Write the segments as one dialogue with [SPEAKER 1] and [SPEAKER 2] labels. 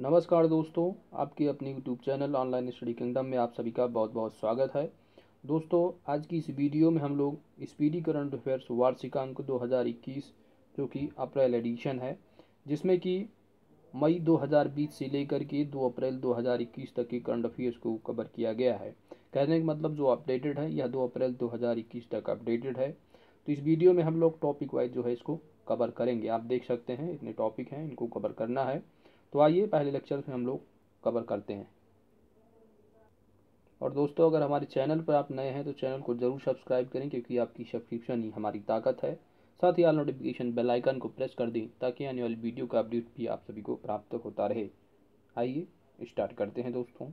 [SPEAKER 1] नमस्कार दोस्तों आपके अपने YouTube channel online study kingdom में आप सभी का बहुत बहुत स्वागत है दोस्तों आज की इस वीडियो में हम लोग स्पीडी करंट अफेयर्स वार्षिकांक 2021 जो कि अप्रैल एडिशन है जिसमें कि मई 2020 से लेकर के 2 अप्रैल 2021 तक के करंट अफेयर्स को कवर किया गया है कहने का मतलब जो अपडेटेड है यह दो अप्रैल दो तक अपडेटेड है तो इस वीडियो में हम लोग टॉपिक वाइज जो है इसको कवर करेंगे आप देख सकते हैं इतने टॉपिक हैं इनको कवर करना है तो आइए पहले लेक्चर में हम लोग कवर करते हैं और दोस्तों अगर हमारे चैनल पर आप नए हैं तो चैनल को ज़रूर सब्सक्राइब करें क्योंकि आपकी सब्सक्रिप्शन ही हमारी ताकत है साथ ही आल नोटिफिकेशन बेल आइकन को प्रेस कर दें ताकि आने वाली वीडियो का अपडेट भी आप सभी को प्राप्त होता रहे आइए स्टार्ट करते हैं दोस्तों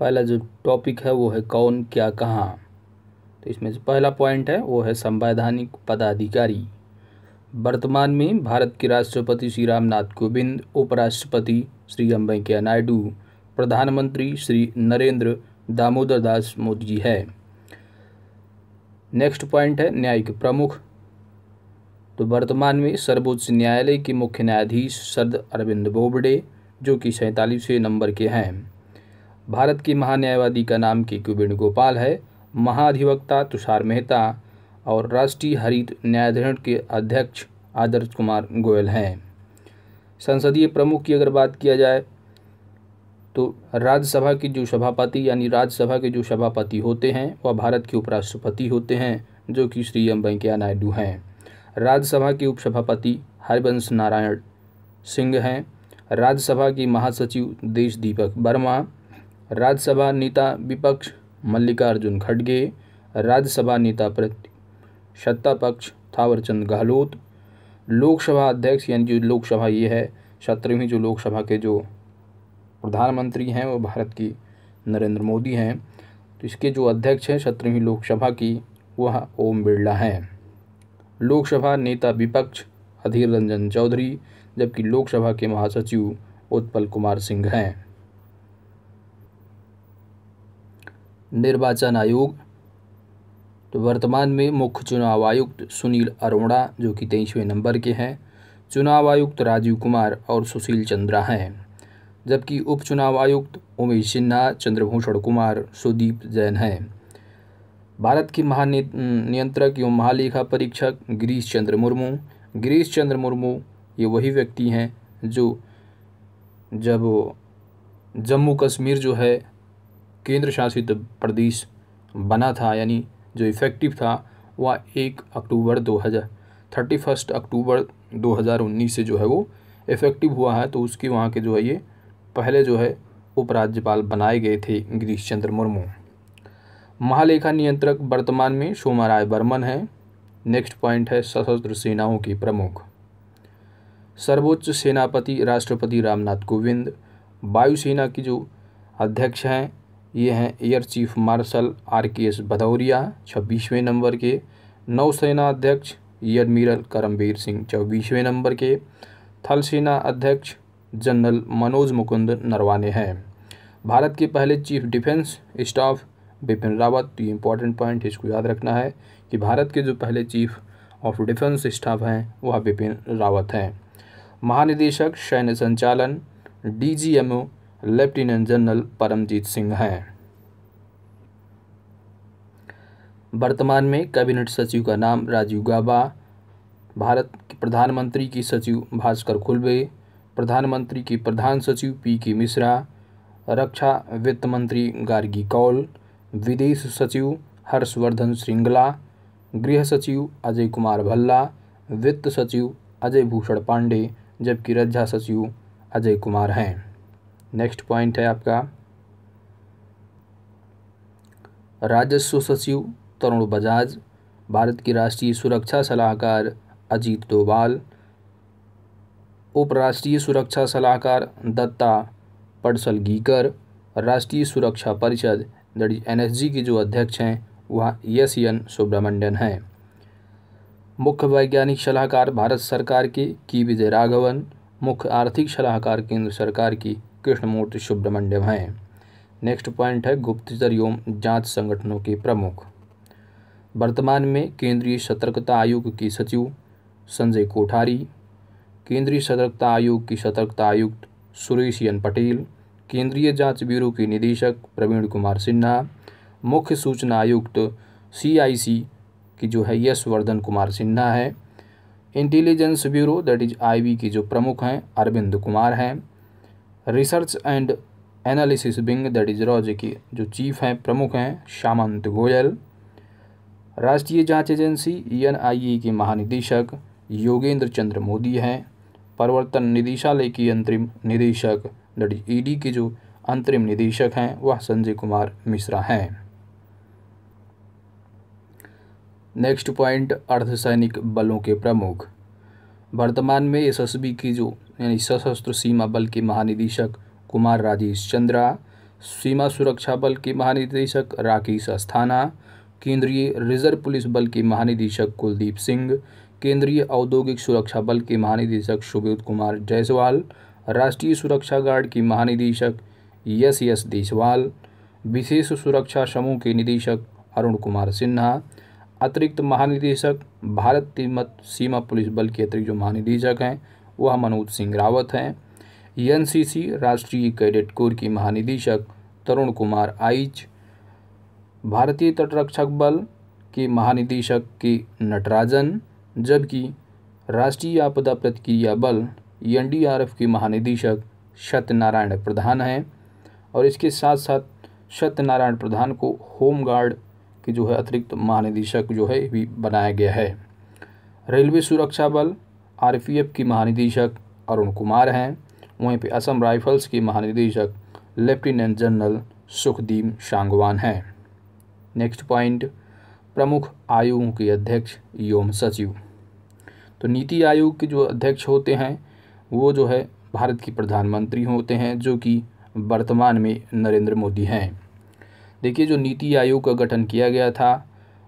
[SPEAKER 1] पहला जो टॉपिक है वो है कौन क्या कहाँ तो इसमें जो पहला पॉइंट है वो है संवैधानिक पदाधिकारी वर्तमान में भारत के राष्ट्रपति श्री रामनाथ कोविंद उपराष्ट्रपति श्री एम वेंकैया नायडू प्रधानमंत्री श्री नरेंद्र दामोदर दास मोदी जी है नेक्स्ट पॉइंट है न्यायिक प्रमुख तो वर्तमान में सर्वोच्च न्यायालय के मुख्य न्यायाधीश शरद अरविंद बोबडे जो कि सैंतालीसवें नंबर के हैं भारत के महान्यायवादी का नाम के कुबिन गोपाल है महाधिवक्ता तुषार मेहता और राष्ट्रीय हरित न्यायाधिकरण के अध्यक्ष आदर्श कुमार गोयल हैं संसदीय प्रमुख की अगर बात किया जाए तो राज्यसभा के जो सभापति यानी राज्यसभा के जो सभापति होते हैं वह भारत के उपराष्ट्रपति होते हैं जो कि श्री एम वेंकैया नायडू हैं राज्यसभा के उपसभापति हरिवंश नारायण सिंह हैं राज्यसभा के महासचिव देश दीपक वर्मा राज्यसभा नेता विपक्ष मल्लिकार्जुन खड़गे राज्यसभा नेता प्रति सत्ता पक्ष थावरचंद गहलोत लोकसभा अध्यक्ष यानी जो लोकसभा ये है सत्रहवीं जो लोकसभा के जो प्रधानमंत्री हैं वो भारत की नरेंद्र मोदी हैं तो इसके जो अध्यक्ष हैं सत्रहवीं लोकसभा की वह ओम बिरला हैं लोकसभा नेता विपक्ष अधीर रंजन चौधरी जबकि लोकसभा के महासचिव उत्पल कुमार सिंह हैं निर्वाचन आयोग तो वर्तमान में मुख्य चुनाव आयुक्त सुनील अरोड़ा जो कि तेईसवें नंबर के हैं चुनाव आयुक्त राजीव कुमार और सुशील चंद्रा हैं जबकि उप चुनाव आयुक्त उमेश सिन्हा चंद्रभूषण कुमार सुदीप जैन हैं भारत महान महानियंत्रक एवं महालेखा परीक्षक गिरीश चंद्र मुर्मू गिरीश चंद्र मुर्मू ये वही व्यक्ति हैं जो जब जम्मू कश्मीर जो है केंद्र शासित प्रदेश बना था यानी जो इफ़ेक्टिव था वह एक अक्टूबर दो हज़ार थर्टी फर्स्ट अक्टूबर दो हज़ार उन्नीस से जो है वो इफ़ेक्टिव हुआ है तो उसकी वहाँ के जो है ये पहले जो है उपराज्यपाल बनाए गए थे गिरीश चंद्र मुर्मू महालेखा नियंत्रक वर्तमान में सोमा राय बर्मन है नेक्स्ट पॉइंट है सशस्त्र सेनाओं के प्रमुख सर्वोच्च सेनापति राष्ट्रपति रामनाथ कोविंद वायुसेना की जो अध्यक्ष हैं ये हैं air chief marshal R K S Bhadauria छब्बीसवें नंबर के नौसेना अध्यक्ष एडमिरल करमबीर सिंह चौबीसवें नंबर के थल सेना अध्यक्ष जनरल मनोज मुकुंद नरवाने हैं भारत के पहले chief defence staff Bipin Rawat तो ये इंपॉर्टेंट पॉइंट इसको याद रखना है कि भारत के जो पहले चीफ ऑफ डिफेंस स्टाफ हैं वह बिपिन रावत हैं महानिदेशक सैन्य संचालन D G M O lieutenant general Paramjit Singh हैं वर्तमान में कैबिनेट सचिव का नाम राजीव गाबा भारत के प्रधानमंत्री की सचिव भास्कर खुलबे प्रधानमंत्री की प्रधान सचिव पी के मिश्रा रक्षा वित्त मंत्री गार्गी कौल विदेश सचिव हर्षवर्धन श्रृंगला गृह सचिव अजय कुमार भल्ला वित्त सचिव अजय भूषण पांडे जबकि रक्षा सचिव अजय कुमार हैं नेक्स्ट पॉइंट है आपका राजस्व सचिव तरुण बजाज भारत की राष्ट्रीय सुरक्षा सलाहकार अजीत डोभाल उपराष्ट्रीय सुरक्षा सलाहकार दत्ता पडसल गीकर राष्ट्रीय सुरक्षा परिषद एन एस एन की जो अध्यक्ष हैं वह एस एन सुब्रमण्यन हैं मुख्य वैज्ञानिक सलाहकार भारत सरकार के की विजय राघवन मुख्य आर्थिक सलाहकार केंद्र सरकार की कृष्णमूर्ति सुब्रमण्यम हैं नेक्स्ट पॉइंट है गुप्तचर एवं जांच संगठनों के प्रमुख वर्तमान में केंद्रीय सतर्कता आयोग के सचिव संजय कोठारी केंद्रीय सतर्कता आयोग की सतर्कता आयुक्त सुरेश एन पटेल केंद्रीय जांच ब्यूरो के निदेशक प्रवीण कुमार सिन्हा मुख्य सूचना आयुक्त सीआईसी की जो है यशवर्धन कुमार सिन्हा है intelligence bureau that is IB के जो प्रमुख हैं अरविंद कुमार हैं research and analysis wing that is रॉज के जो चीफ हैं प्रमुख हैं श्यामंत गोयल राष्ट्रीय जांच एजेंसी एन के महानिदेशक योगेंद्र चंद्र मोदी हैं प्रवर्तन निदेशालय की अंतरिम निदेशक दैट ईडी के जो अंतरिम निदेशक हैं वह संजय कुमार मिश्रा हैं नेक्स्ट पॉइंट अर्धसैनिक बलों के प्रमुख वर्तमान में एसएसबी की जो यानी सशस्त्र सीमा बल के महानिदेशक कुमार राजेश चंद्रा सीमा सुरक्षा बल के महानिदेशक राकेश अस्थाना केंद्रीय रिजर्व पुलिस बल के महानिदेशक कुलदीप सिंह केंद्रीय औद्योगिक सुरक्षा बल के महानिदेशक सुबोध कुमार जायसवाल राष्ट्रीय सुरक्षा गार्ड के महानिदेशक यस यस देशवाल विशेष सुरक्षा समूह के निदेशक अरुण कुमार सिन्हा अतिरिक्त महानिदेशक भारत सीमा पुलिस बल के अतिरिक्त जो महानिदेशक हैं वह मनोज सिंह रावत हैं एनसीसी राष्ट्रीय कैडेट कोर की महानिदेशक तरुण कुमार आइच भारतीय तटरक्षक बल के महानिदेशक के नटराजन जबकि राष्ट्रीय आपदा प्रतिक्रिया बल एनडीआरएफ के महानिदेशक सत्यनारायण प्रधान हैं और इसके साथ साथ सत्यनारायण प्रधान को होमगार्ड के जो है अतिरिक्त महानिदेशक जो है भी बनाया गया है रेलवे सुरक्षा बल आरपीएफ की महानिदेशक अरुण कुमार हैं वहीं पे असम राइफल्स की महानिदेशक लेफ्टिनेंट जनरल सुखदीप शांगवान हैं नेक्स्ट पॉइंट प्रमुख आयोगों के अध्यक्ष यौम सचिव तो नीति आयोग के जो अध्यक्ष होते हैं वो जो है भारत की प्रधानमंत्री होते हैं जो कि वर्तमान में नरेंद्र मोदी हैं देखिए जो नीति आयोग का गठन किया गया था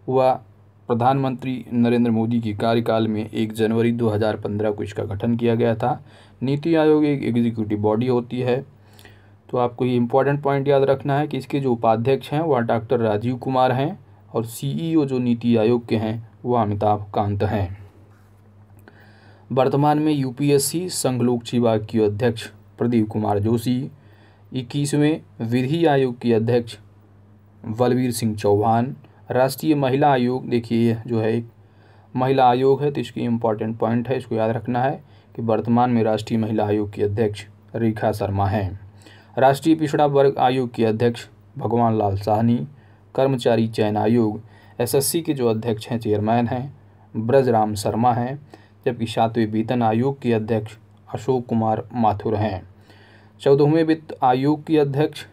[SPEAKER 1] वह प्रधानमंत्री नरेंद्र मोदी के कार्यकाल में एक जनवरी 2015 को इसका गठन किया गया था नीति आयोग एक एग्जीक्यूटिव बॉडी होती है तो आपको ये इम्पॉर्टेंट पॉइंट याद रखना है कि इसके जो उपाध्यक्ष हैं वह डॉक्टर राजीव कुमार हैं और सीईओ e जो नीति आयोग के हैं वह अमिताभ कांत हैं वर्तमान में यूपीएससी संघ लोक सेवा के अध्यक्ष प्रदीप कुमार जोशी इक्कीसवें विधि आयोग के अध्यक्ष बलवीर सिंह चौहान राष्ट्रीय महिला आयोग देखिए यह जो है एक महिला आयोग है तो इसकी इम्पॉर्टेंट पॉइंट है इसको याद रखना है कि वर्तमान में राष्ट्रीय महिला आयोग की अध्यक्ष रेखा शर्मा हैं राष्ट्रीय पिछड़ा वर्ग आयोग के अध्यक्ष भगवान लाल साहनी कर्मचारी चयन आयोग एसएससी के जो अध्यक्ष हैं चेयरमैन हैं ब्रजराम शर्मा हैं जबकि सातवें वेतन आयोग के अध्यक्ष अशोक कुमार माथुर हैं चौदहवें वित्त आयोग की अध्यक्ष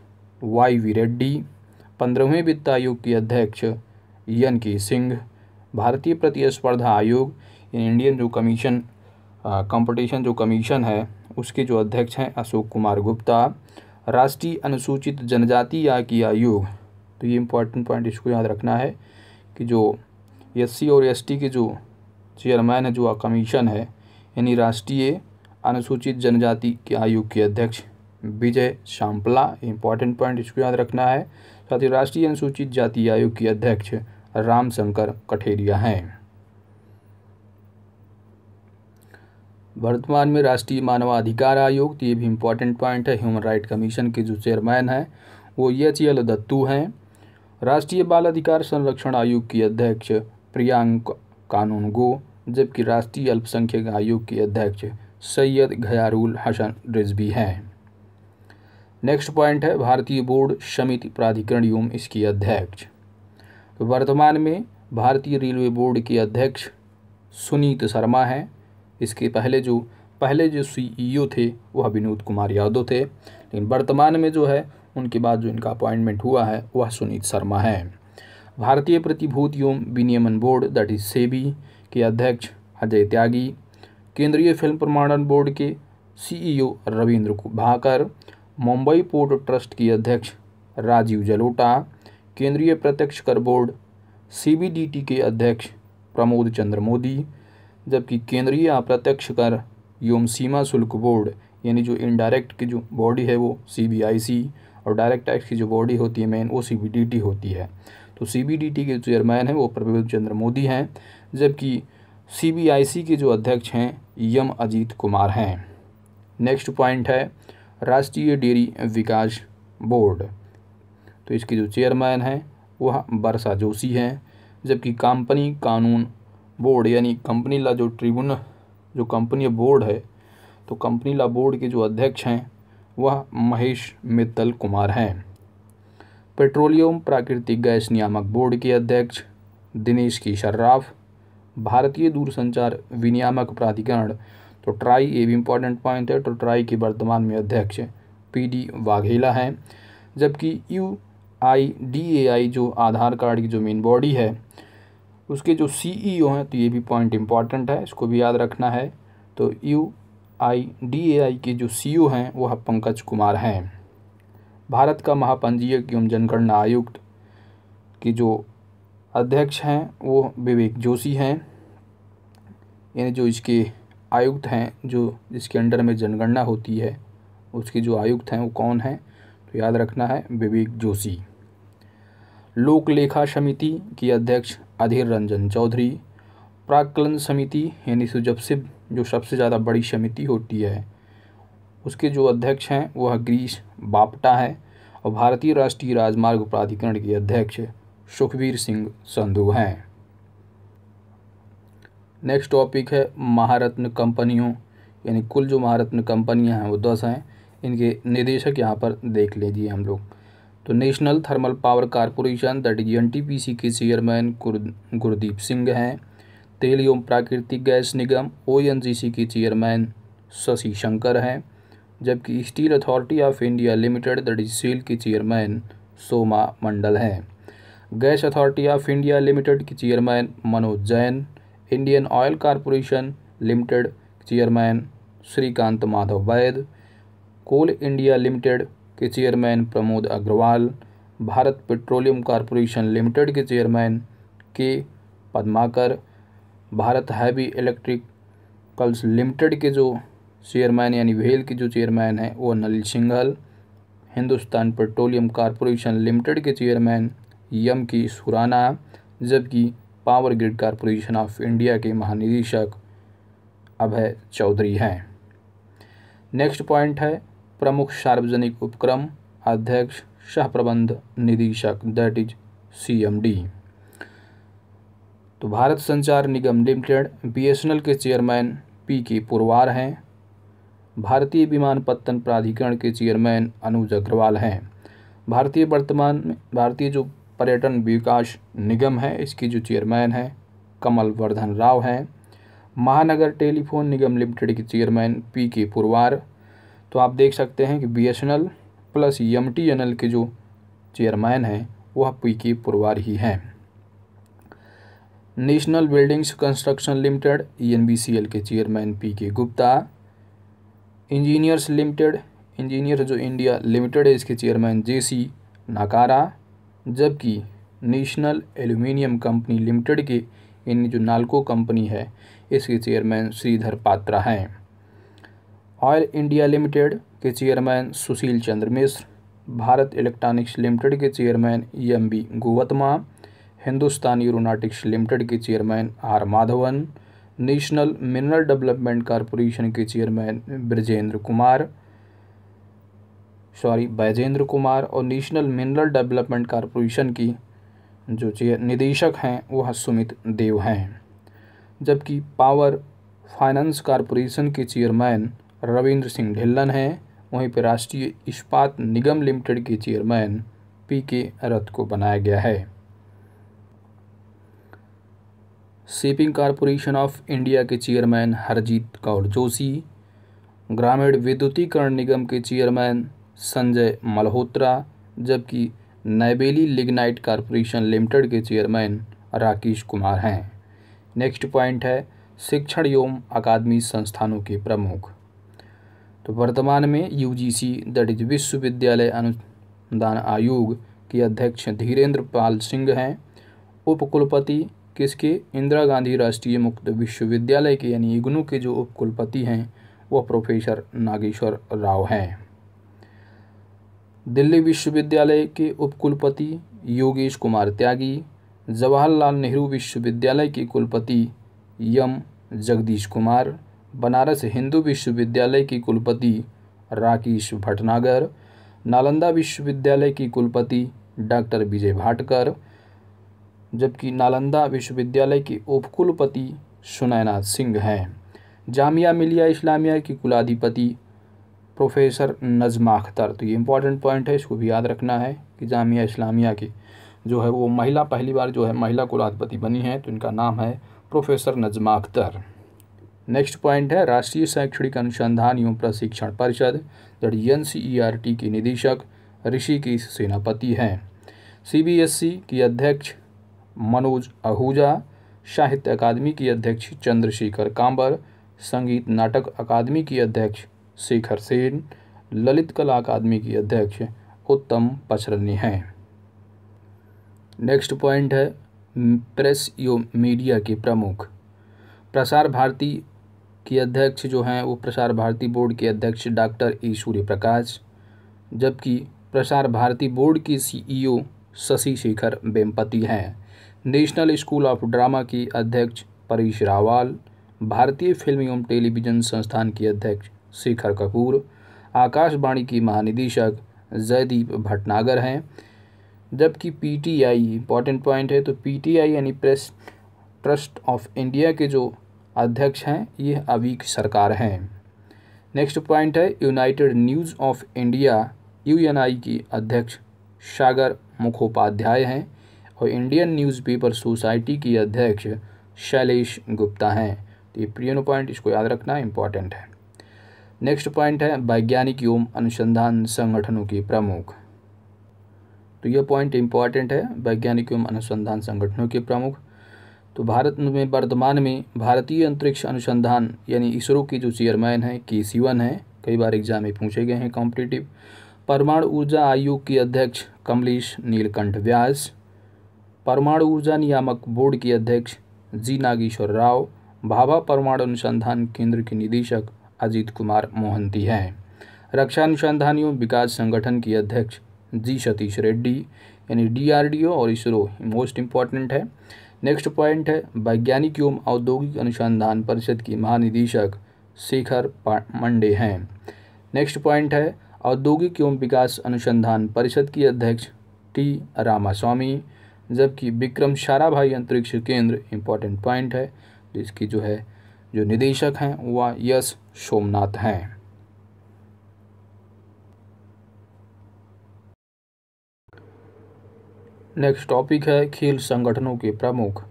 [SPEAKER 1] वाई वी रेड्डी पंद्रहवें वित्त आयोग की अध्यक्ष एन के सिंह भारतीय प्रतिस्पर्धा आयोग इंडियन जो कमीशन कंपटीशन जो कमीशन है उसके जो अध्यक्ष हैं अशोक कुमार गुप्ता राष्ट्रीय अनुसूचित जनजाति या की आयोग तो ये इम्पोर्टेंट पॉइंट इसको याद रखना है कि जो एस और एस के जो चेयरमैन है जो कमीशन है यानी राष्ट्रीय अनुसूचित जनजाति के आयोग के अध्यक्ष विजय शाम्पला इम्पॉर्टेंट पॉइंट इसको याद रखना है साथ ही राष्ट्रीय अनुसूचित जाति आयोग के अध्यक्ष रामशंकर कठेरिया हैं वर्तमान में राष्ट्रीय मानवाधिकार आयोग तो ये भी इम्पोर्टेंट पॉइंट है ह्यूमन राइट कमीशन के जो चेयरमैन हैं वो एच एल दत्तू हैं राष्ट्रीय बाल अधिकार संरक्षण आयोग की अध्यक्ष प्रियांक कानून गो जबकि राष्ट्रीय अल्पसंख्यक आयोग के अध्यक्ष सैयद घयारुल हसन रिजवी हैं नेक्स्ट पॉइंट है भारतीय बोर्ड समिति प्राधिकरण एवं इसकी अध्यक्ष वर्तमान में भारतीय रेलवे बोर्ड के अध्यक्ष सुनीत शर्मा हैं इसके पहले जो पहले जो सीईओ e थे वह विनोद कुमार यादव थे लेकिन वर्तमान में जो है उनके बाद जो इनका अपॉइंटमेंट हुआ है वह सुनीत शर्मा है भारतीय प्रतिभूतियों विनियमन बोर्ड दैट इज सेबी के अध्यक्ष अजय त्यागी केंद्रीय फिल्म प्रमाणन बोर्ड के CEO e Ravindra Bhakar Mumbai port trust के अध्यक्ष राजीव जलोटा केंद्रीय प्रत्यक्ष कर बोर्ड सीबीडीटी के अध्यक्ष प्रमोद चंद्र मोदी जबकि केंद्रीय अप्रत्यक्ष कर एवं सीमा शुल्क बोर्ड यानी जो इनडायरेक्ट की जो बॉडी है वो सीबीआईसी और डायरेक्ट टैक्स की जो बॉडी होती है मेन वो सीबीडीटी होती है तो सीबीडीटी के चेयरमैन हैं वो प्रमोद चंद्र मोदी हैं जबकि सीबीआईसी के जो अध्यक्ष हैं यम अजीत कुमार हैं नेक्स्ट पॉइंट है राष्ट्रीय डेयरी विकास बोर्ड तो इसके जो चेयरमैन हैं वह बरसा जोशी हैं जबकि कंपनी कानून बोर्ड यानी कंपनी ला जो ट्रिब्यूनल जो कंपनी बोर्ड है तो कंपनी ला बोर्ड के जो अध्यक्ष हैं वह महेश मित्तल कुमार हैं पेट्रोलियम प्राकृतिक गैस नियामक बोर्ड के अध्यक्ष दिनेश की शर्राफ भारतीय दूरसंचार विनियामक प्राधिकरण तो ट्राई ये भी इम्पॉर्टेंट पॉइंट है तो ट्राई के वर्तमान में अध्यक्ष पी डी वाघेला हैं जबकि यू आई डी ए आई जो आधार कार्ड की जो मेन बॉडी है उसके जो सी ई ओ हैं तो ये भी पॉइंट इम्पॉर्टेंट है इसको भी याद रखना है तो यू आई डी ए आई के जो सी ओ e हैं वह पंकज कुमार हैं भारत का महापंजीयक एवं जनगणना आयुक्त के जो अध्यक्ष हैं वो विवेक जोशी हैं यानी जो इसके आयुक्त हैं जो जिसके अंडर में जनगणना होती है उसके जो आयुक्त हैं वो कौन हैं तो याद रखना है विवेक जोशी लोक लेखा समिति की अध्यक्ष अधीर रंजन चौधरी प्राकलन समिति यानी जो सिब जो सबसे ज़्यादा बड़ी समिति होती है उसके जो अध्यक्ष हैं वह ग्रीस बापटा है और भारतीय राष्ट्रीय राजमार्ग प्राधिकरण के अध्यक्ष सुखबीर सिंह संधु हैं नेक्स्ट टॉपिक है महारत्न कंपनियों यानी कुल जो महारत्न कंपनियां हैं वो दस हैं इनके निदेशक यहाँ पर देख लीजिए हम लोग तो national thermal power corporation that is C के चेयरमैन गुरदीप सिंह हैं तेल एवं प्राकृतिक गैस निगम सी के चेयरमैन शशि शंकर हैं जबकि steel authority of India limited that is SAIL के चेयरमैन सोमा मंडल हैं gas authority of India limited के chairman Manoj Jain Indian oil corporation limited chairman Shrikant Madhav Vaidya coal India limited के chairman Pramod Agrawal Bharat petroleum corporation limited के chairman K Padmakar Bharat heavy electricals limited के जो chairman यानी well के जो चेयरमैन हैं वो Nalin Singhal Hindustan petroleum corporation limited के चेयरमैन यम की सुराना जबकि power grid corporation of India के महानिदेशक अभय चौधरी हैं नेक्स्ट पॉइंट है प्रमुख सार्वजनिक उपक्रम अध्यक्ष प्रबंध निदेशक दैट इज सीएमडी तो भारत संचार निगम लिमिटेड बीएसएनएल के चेयरमैन पी के पुरवार हैं भारतीय विमानपत्तन प्राधिकरण के चेयरमैन अनुज अग्रवाल हैं भारतीय वर्तमान में भारतीय जो पर्यटन विकास निगम है इसकी जो चेयरमैन है कमल वर्धन राव हैं महानगर टेलीफोन निगम लिमिटेड के चेयरमैन पी के पुरवार तो आप देख सकते हैं कि B S N L plus M T N L के जो चेयरमैन हैं वह पी के पुरवार ही हैं national buildings construction limited E N B C L के chairman P K Gupta engineers limited engineer जो इंडिया लिमिटेड है इसके चेयरमैन जे सी नाकारा जबकि नेशनल एल्यूमिनियम कंपनी लिमिटेड के यानी जो नालको कंपनी है इसके चेयरमैन श्रीधर पात्रा हैं ऑयल इंडिया लिमिटेड के chairman Sushil Chandra Mishra Bharat electronics limited के chairman E M B Govtama Hindustan aeronautics limited के chairman R Madhavan national mineral development corporation के चेयरमैन ब्रजेंद्र कुमार सॉरी बैजेंद्र कुमार और नेशनल मिनरल डेवलपमेंट कॉरपोरेशन की जो चेयर निदेशक हैं वह सुमित देव हैं जबकि पावर फाइनेंस कॉरपोरेशन के चेयरमैन रविंद्र सिंह ढिल्लन हैं वहीं पर राष्ट्रीय इस्पात निगम लिमिटेड के चेयरमैन पी के रथ को बनाया गया है शिपिंग कॉरपोरेशन ऑफ इंडिया के चेयरमैन हरजीत कौर जोशी ग्रामीण विद्युतीकरण निगम के चेयरमैन संजय मल्होत्रा जबकि नैबेली लिग्नाइट कॉरपोरेशन लिमिटेड के चेयरमैन राकेश कुमार हैं नेक्स्ट पॉइंट है शिक्षण एवं अकादमी संस्थानों के प्रमुख तो वर्तमान में U G C that is विश्वविद्यालय अनुदान आयोग के अध्यक्ष धीरेन्द्र पाल सिंह हैं उपकुलपति किसके इंदिरा गांधी राष्ट्रीय मुक्त विश्वविद्यालय के यानी इग्नू के जो उपकुलपति हैं वह प्रोफेसर नागेश्वर राव हैं दिल्ली विश्वविद्यालय के उपकुलपति योगेश कुमार त्यागी जवाहरलाल नेहरू विश्वविद्यालय के कुलपति यम जगदीश कुमार बनारस हिंदू विश्वविद्यालय की कुलपति राकेश भटनागर नालंदा विश्वविद्यालय की कुलपति डॉक्टर विजय भाटकर जबकि नालंदा विश्वविद्यालय के उपकुलपति सुनैना सिंह हैं जामिया मिलिया इस्लामिया की कुलाधिपति प्रोफेसर नजमा अख्तर तो ये इंपॉर्टेंट पॉइंट है इसको भी याद रखना है कि जामिया इस्लामिया की जो है वो महिला पहली बार जो है महिला कुलाधिपति बनी है तो इनका नाम है professor Najma Akhtar next point है राष्ट्रीय शैक्षणिक अनुसंधान एवं प्रशिक्षण परिषद जड़ी एन के निदेशक ऋषिकेश सेनापति हैं सीबीएसई e की अध्यक्ष मनोज आहूजा साहित्य अकादमी की अध्यक्ष चंद्रशेखर कांबर संगीत नाटक अकादमी की अध्यक्ष शेखर सेन ललित कला अकादमी की अध्यक्ष उत्तम पचरनी हैं नेक्स्ट पॉइंट है प्रेस एवं मीडिया के प्रमुख प्रसार भारती की अध्यक्ष जो हैं वो प्रसार भारती बोर्ड के अध्यक्ष डॉक्टर ए सूर्य प्रकाश जबकि प्रसार भारती बोर्ड के सीईओ शशि शेखर वेम्पति हैं नेशनल स्कूल ऑफ ड्रामा की अध्यक्ष परेश रावाल भारतीय फिल्म एवं टेलीविज़न संस्थान की अध्यक्ष शेखर कपूर आकाशवाणी की महानिदेशक जयदीप भटनागर हैं जबकि पीटीआई इंपॉर्टेंट पॉइंट है तो पीटीआई यानी प्रेस ट्रस्ट ऑफ इंडिया के जो अध्यक्ष हैं यह अभी की सरकार हैं नेक्स्ट पॉइंट है united news of India UNI की अध्यक्ष सागर मुखोपाध्याय हैं और इंडियन न्यूज़पेपर सोसाइटी की अध्यक्ष शैलेश गुप्ता हैं तो ये प्रियनो पॉइंट इसको याद रखना इम्पॉर्टेंट है नेक्स्ट पॉइंट है वैज्ञानिक एवं अनुसंधान संगठनों के प्रमुख तो यह पॉइंट इम्पॉर्टेंट है वैज्ञानिक एवं अनुसंधान संगठनों के प्रमुख तो भारत में वर्तमान में भारतीय अंतरिक्ष अनुसंधान यानी इसरो के जो चेयरमैन हैं के सीवन हैं कई बार एग्जाम में पूछे गए हैं कॉम्पिटिटिव परमाणु ऊर्जा आयोग के अध्यक्ष कमलेश नीलकंठ व्यास परमाणु ऊर्जा नियामक बोर्ड के अध्यक्ष जी नागेश्वर राव भाभा परमाणु अनुसंधान केंद्र के निदेशक अजीत कुमार मोहंती हैं रक्षा अनुसंधान एवं विकास संगठन के अध्यक्ष जी सतीश रेड्डी यानी डीआरडीओ और इसरो मोस्ट इम्पॉर्टेंट है नेक्स्ट पॉइंट है वैज्ञानिक एवं औद्योगिक अनुसंधान परिषद की महानिदेशक शेखर मंडे हैं नेक्स्ट पॉइंट है औद्योगिक एवं विकास अनुसंधान परिषद की अध्यक्ष टी रामास्वामी जबकि विक्रम साराभाई अंतरिक्ष केंद्र इम्पॉर्टेंट पॉइंट है जिसकी जो है जो निदेशक हैं वह यश सोमनाथ हैं नेक्स्ट टॉपिक है खेल संगठनों के प्रमुख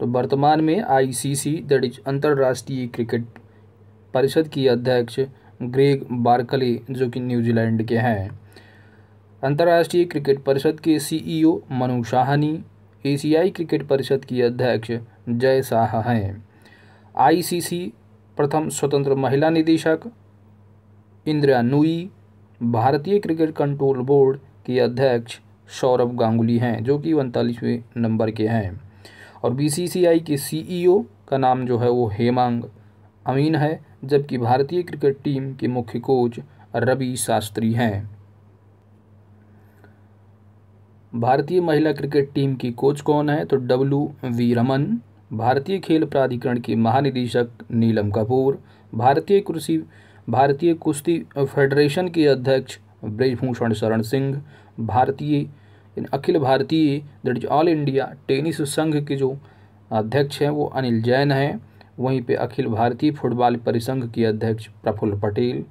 [SPEAKER 1] तो वर्तमान में आईसीसी दैट इज अंतर्राष्ट्रीय क्रिकेट परिषद की अध्यक्ष ग्रेग बार्कले जो कि न्यूजीलैंड के हैं अंतर्राष्ट्रीय क्रिकेट परिषद के सीईओ मनु शाहनी एशियाई क्रिकेट परिषद की अध्यक्ष जय शाह हैं आईसीसी प्रथम स्वतंत्र महिला निदेशक इंदिरा नूई भारतीय क्रिकेट कंट्रोल बोर्ड की अध्यक्ष सौरभ गांगुली हैं जो कि उनतालीसवें नंबर के हैं और बीसीसीआई के सीईओ e का नाम जो है वो हेमांग अमीन है जबकि भारतीय क्रिकेट टीम के मुख्य कोच रवि शास्त्री हैं भारतीय महिला क्रिकेट टीम की कोच कौन है तो डब्लू वी रमन भारतीय खेल प्राधिकरण के महानिदेशक नीलम कपूर भारतीय कृषि भारतीय कुश्ती फेडरेशन के अध्यक्ष ब्रजभूषण शरण सिंह भारतीय अखिल भारतीय that is all India tennis संघ के जो अध्यक्ष हैं वो अनिल जैन हैं वहीं पे अखिल भारतीय फुटबॉल परिसंघ के अध्यक्ष Praful Patel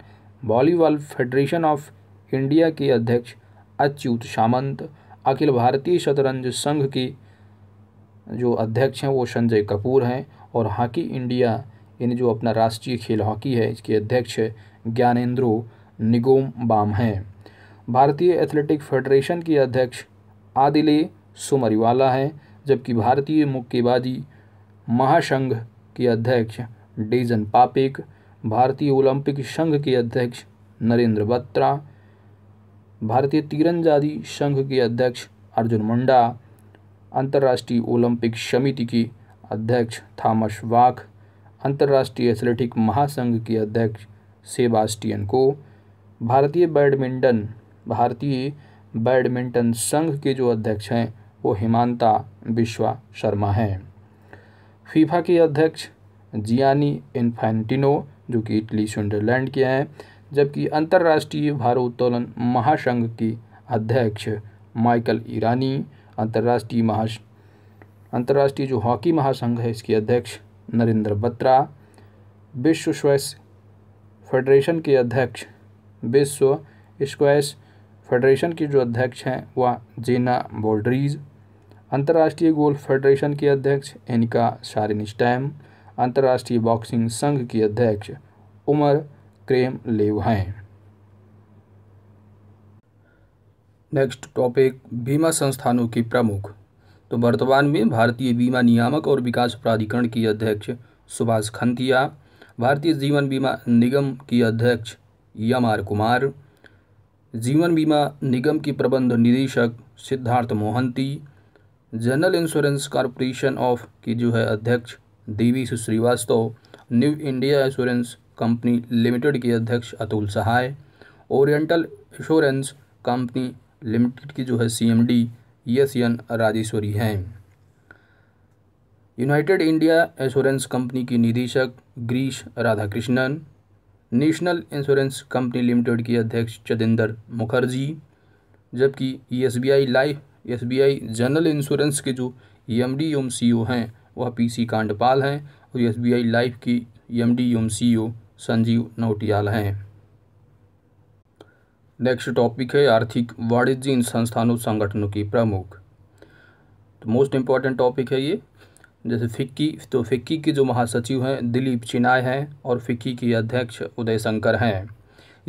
[SPEAKER 1] volleyball federation of India के अध्यक्ष अच्युत सामंत अखिल भारतीय शतरंज संघ के जो अध्यक्ष हैं वो संजय कपूर हैं और हॉकी इंडिया यानी जो अपना राष्ट्रीय खेल हॉकी है इसके अध्यक्ष ज्ञानेंद्रो निगोम बाम हैं भारतीय एथलेटिक फेडरेशन के अध्यक्ष आदिले सुमरीवाला हैं जबकि भारतीय मुक्केबाजी महासंघ के अध्यक्ष डेजन पापिक भारतीय ओलंपिक संघ के अध्यक्ष नरेंद्र बत्रा भारतीय तीरंदाजी संघ के अध्यक्ष अर्जुन मुंडा अंतर्राष्ट्रीय ओलंपिक समिति के अध्यक्ष थॉमस वाक अंतर्राष्ट्रीय एथलेटिक महासंघ के अध्यक्ष सेबास्टियन को भारतीय बैडमिंटन भारतीय बैडमिंटन संघ के जो अध्यक्ष हैं वो हिमांता विश्वा शर्मा हैं फीफा के अध्यक्ष जियानी इन्फेंटिनो जो कि इटली स्विट्जरलैंड के हैं जबकि अंतर्राष्ट्रीय भारोत्तोलन महासंघ की अध्यक्ष माइकल ईरानी अंतर्राष्ट्रीय महा अंतर्राष्ट्रीय जो हॉकी महासंघ है इसके अध्यक्ष नरेंद्र बत्रा विश्व स्क्वैश फेडरेशन के अध्यक्ष विश्व स्क्वैश फेडरेशन की जो अध्यक्ष हैं वह जीना बोल्ड्रीज अंतर्राष्ट्रीय गोल्फ फेडरेशन की अध्यक्ष एनिका शारिन स्टैम अंतर्राष्ट्रीय बॉक्सिंग संघ की अध्यक्ष उमर क्रेम लेव हैं नेक्स्ट टॉपिक बीमा संस्थानों के प्रमुख तो वर्तमान में भारतीय बीमा नियामक और विकास प्राधिकरण की अध्यक्ष सुभाष खंतिया भारतीय जीवन बीमा निगम की अध्यक्ष यम आर कुमार जीवन बीमा निगम की प्रबंध निदेशक Siddhartha Mohanty general insurance corporation of की जो है अध्यक्ष Devi Srivastava new India insurance company limited के अध्यक्ष Atul Sahai oriental insurance company limited की जो है सीएमडी एस एन राजेश्वरी हैं यूनाइटेड इंडिया इंश्योरेंस कंपनी की निदेशक Girish Radhakrishnan national insurance company limited के अध्यक्ष चतेंद्र मुखर्जी जबकि SBI life SBI general insurance के जो एमडी एवं सीईओ हैं वह पीसी कांडपाल हैं और एसबीआई लाइफ की एमडी एवं सीईओ संजीव नौटियाल हैं नेक्स्ट टॉपिक है आर्थिक वाणिज्य इन संस्थानों संगठनों के प्रमुख तो मोस्ट इम्पॉर्टेंट टॉपिक है ये जैसे फिक्की तो फिक्की के जो महासचिव हैं दिलीप चिनाय हैं और फिक्की के अध्यक्ष उदय शंकर हैं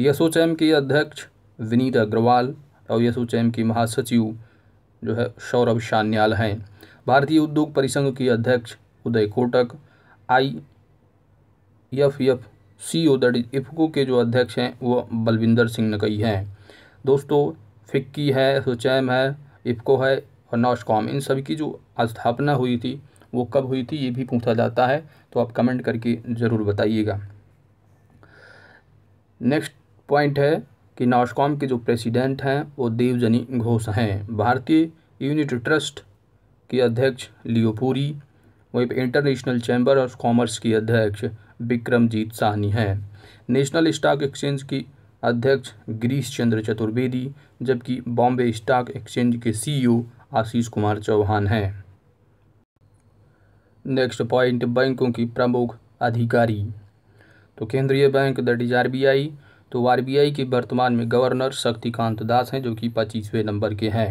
[SPEAKER 1] यसोच एम के अध्यक्ष विनीत अग्रवाल और यसोचैम एम के महासचिव जो है सौरभ शान्याल हैं भारतीय उद्योग परिसंघ के अध्यक्ष Uday Kotak I F F C O that IFFCO के जो अध्यक्ष हैं वो बलविंदर सिंह नकई हैं दोस्तों फिक्की है एसोचैम है इफको है और नॉशकॉम इन सभी की जो स्थापना हुई थी वो कब हुई थी ये भी पूछा जाता है तो आप कमेंट करके ज़रूर बताइएगा नेक्स्ट पॉइंट है कि नॉशकॉम के जो प्रेसिडेंट हैं वो देवजनी घोष हैं भारतीय यूनिट ट्रस्ट के अध्यक्ष लियोपुरी वहीं पर इंटरनेशनल चैम्बर ऑफ कॉमर्स की अध्यक्ष विक्रमजीत सहनी हैं नेशनल स्टॉक एक्सचेंज की अध्यक्ष गिरीश चंद्र चतुर्वेदी जबकि बॉम्बे स्टॉक एक्सचेंज के सीईओ e आशीष कुमार चौहान हैं नेक्स्ट पॉइंट बैंकों की प्रमुख अधिकारी तो केंद्रीय बैंक दट इज आर तो आर के वर्तमान में गवर्नर शक्तिकांत दास हैं जो कि पच्चीसवें नंबर के हैं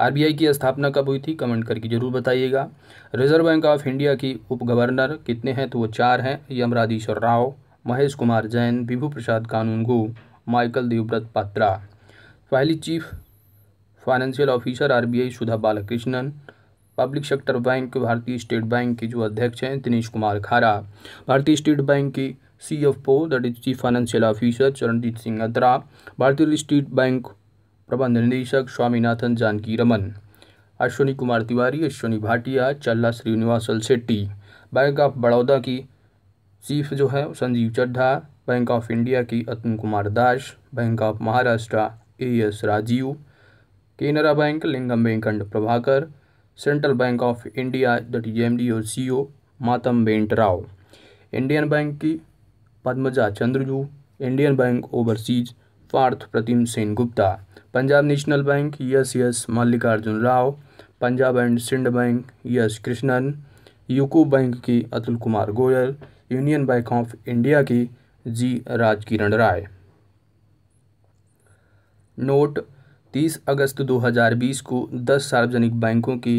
[SPEAKER 1] आर की स्थापना कब हुई थी कमेंट करके जरूर बताइएगा रिजर्व बैंक ऑफ इंडिया की उप गवर्नर कितने हैं तो वो चार हैं यमराधीश्वर राव महेश कुमार जैन विभू प्रसाद कानूनगो माइकल देवव्रत पात्रा पहली chief financial officer RBI Sudha Balakrishnan public sector bank Bharatiya state bank के जो अध्यक्ष हैं दिनेश कुमार खारा भारतीय स्टेट बैंक के C F O that is chief financial officer Charanjit Singh Attra Bharatiya state bank प्रबंध निदेशक स्वामीनाथन जानकी रमन अश्विनी कुमार तिवारी अश्विनी भाटिया चल्ला श्रीनिवासल शेट्टी बैंक ऑफ बड़ौदा की चीफ जो है Sanjiv Chadha bank of India की Atul Kumar Das bank of Maharashtra A S Rajeev Canara bank Lingam Venkata Prabhakar central bank of India that M D और सी ओ मातम बेंट Rao Indian bank की Padmaja Chandraju Indian bank overseas Partha Pratim Sen Gupta Punjab national bank S S Mallikarjuna Rao Punjab and Sind bank yes Krishnan UCO bank की Atul Kumar Goel union bank of India की G Rajkiran राय note 30 अगस्त 2020 को 10 सार्वजनिक बैंकों की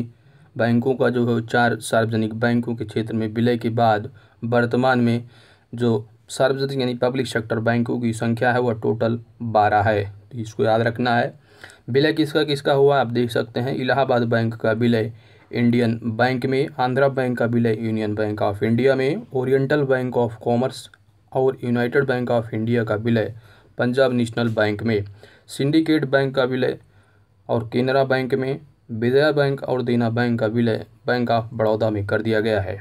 [SPEAKER 1] बैंकों का जो है चार सार्वजनिक बैंकों के क्षेत्र में विलय के बाद वर्तमान में जो सार्वजनिक यानी पब्लिक सेक्टर बैंकों की संख्या है वह टोटल बारह है तो इसको याद रखना है विलय किसका किसका हुआ आप देख सकते हैं इलाहाबाद बैंक का विलय इंडियन बैंक में आंध्रा बैंक का विलय यूनियन बैंक ऑफ इंडिया में ओरिएंटल बैंक ऑफ कॉमर्स और यूनाइटेड बैंक ऑफ इंडिया का विलय पंजाब नेशनल बैंक में सिंडिकेट बैंक का विलय और केनरा बैंक में विजया बैंक और देना बैंक का विलय बैंक ऑफ बड़ौदा में कर दिया गया है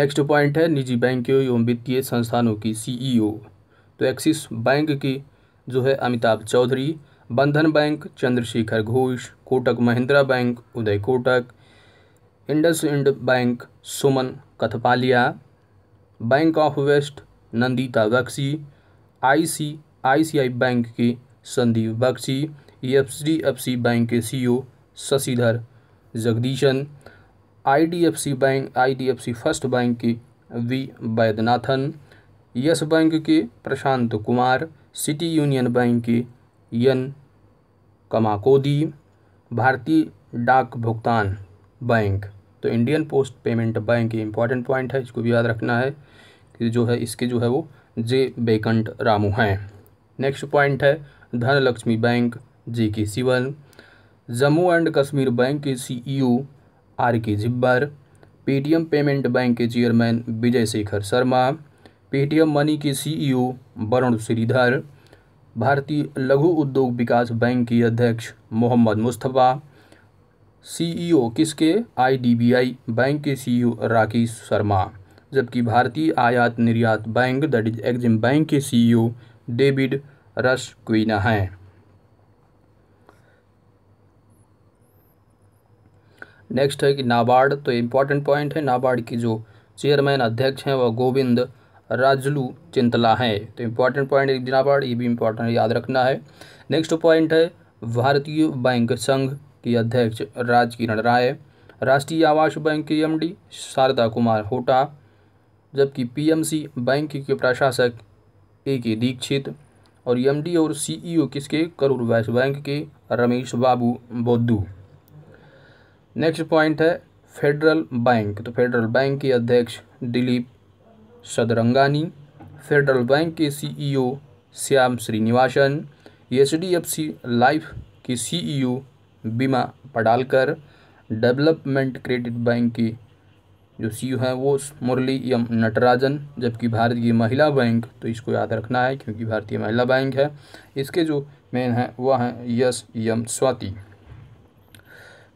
[SPEAKER 1] नेक्स्ट पॉइंट है निजी बैंकों एवं वित्तीय संस्थानों की सीईओ e तो एक्सिस बैंक की जो है Amitabh Chaudhry Bandhan bank Chandrashekhar Ghosh Kotak Mahindra bank Uday Kotak IndusInd bank Suman Kathpalia bank of west Nandita Bakshi C ICI bank के संदीप बख्शी एच बैंक के CEO Sashidhar Jagdishan IDFC bank IDFC first bank के वी वैद्यनाथन यस बैंक के Prashant Kumar city union bank के एन कमाकोदी भारतीय डाक भुगतान बैंक तो इंडियन पोस्ट पेमेंट बैंक ये इंपॉर्टेंट पॉइंट है इसको भी याद रखना है कि जो है इसके जो है वो जे बेकंट रामू हैं नेक्स्ट पॉइंट है Dhanlaxmi bank G K Sivan Jammu and Kashmir bank के CEO R e K Chhibber Paytm payment bank के chairman Vijay Shekhar Sharma Paytm money के सीईओ वरुण श्रीधर भारतीय लघु उद्योग विकास बैंक के अध्यक्ष मोहम्मद मुस्तफ़ा सीईओ किसके आईडीबीआई बैंक के सीईओ राकेश शर्मा जबकि भारतीय आयात निर्यात bank that is EXIM bank के सीईओ डेविड रसक्वीना हैं नेक्स्ट है कि नाबार्ड तो इम्पॉर्टेंट पॉइंट है नाबार्ड की जो चेयरमैन अध्यक्ष हैं वह गोविंद राजलू चिंतला हैं तो इम्पॉर्टेंट पॉइंट नाबार्ड ये भी इम्पोर्टेंट याद रखना है नेक्स्ट पॉइंट है भारतीय बैंक संघ की अध्यक्ष राजकिरण राय राष्ट्रीय आवास बैंक के एमडी शारदा कुमार होटा जबकि पीएमसी बैंक के प्रशासक ए के दीक्षित और एमडी और सीईओ e किसके करूर वैश्य बैंक के रमेश बाबू बोधू नेक्स्ट पॉइंट है फेडरल बैंक तो फेडरल बैंक के अध्यक्ष दिलीप सदरंगानी फेडरल बैंक के CEO e Shyam Srinivasan HDFC life के सीईओ e बीमा पडालकर डेवलपमेंट क्रेडिट बैंक के जो सी है वो मुरली एम नटराजन जबकि भारतीय महिला बैंक तो इसको याद रखना है क्योंकि भारतीय महिला बैंक है इसके जो मेन हैं वह हैं यस एम स्वाति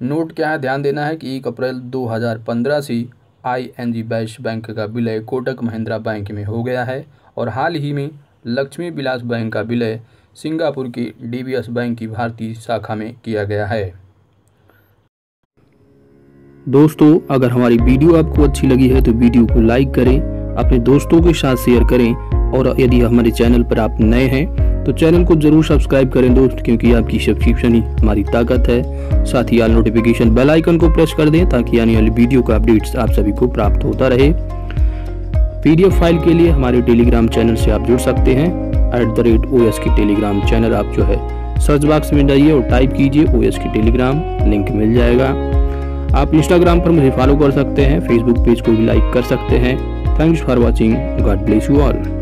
[SPEAKER 1] नोट क्या है ध्यान देना है कि एक अप्रैल 2015 से I N G Vysya bank का विलय कोटक महिंद्रा बैंक में हो गया है और हाल ही में लक्ष्मी विलास बैंक का विलय सिंगापुर के डी बैंक की भारतीय शाखा में किया गया है दोस्तों अगर हमारी वीडियो आपको अच्छी लगी है तो वीडियो को लाइक करें अपने दोस्तों के साथ शेयर करें और यदि हमारे चैनल पर आप नए हैं तो चैनल को जरूर सब्सक्राइब करें दोस्त क्योंकि आपकी सब्सक्रिप्शन ही हमारी ताकत है साथ ही आल नोटिफिकेशन बेल आइकन को प्रेस कर दें ताकि आने वाली वीडियो का अपडेट्स आप सभी को प्राप्त होता रहे पीडीएफ फाइल के लिए हमारे टेलीग्राम चैनल से आप जुड़ सकते हैं at the rate O S telegram channel आप जो है सर्च बॉक्स में जाइए और टाइप कीजिए ओ एस टेलीग्राम लिंक मिल जाएगा आप इंस्टाग्राम पर मुझे फॉलो कर सकते हैं फेसबुक पेज को भी लाइक कर सकते हैं thanks for watching God bless you all